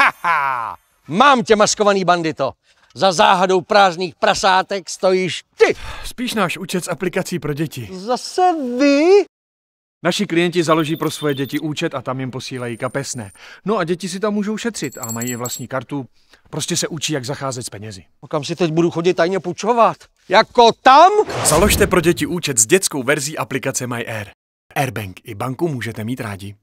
Haha, mám tě maskovaný bandito. Za záhadou prázdných prasátek stojíš ty. Spíš náš účet s aplikací pro děti. Zase vy? Naši klienti založí pro svoje děti účet a tam jim posílají kapesné. No a děti si tam můžou šetřit a mají i vlastní kartu. Prostě se učí, jak zacházet s penězi. A kam si teď budu chodit tajně půjčovat? Jako tam? Založte pro děti účet s dětskou verzí aplikace MyAir. Airbank i banku můžete mít rádi.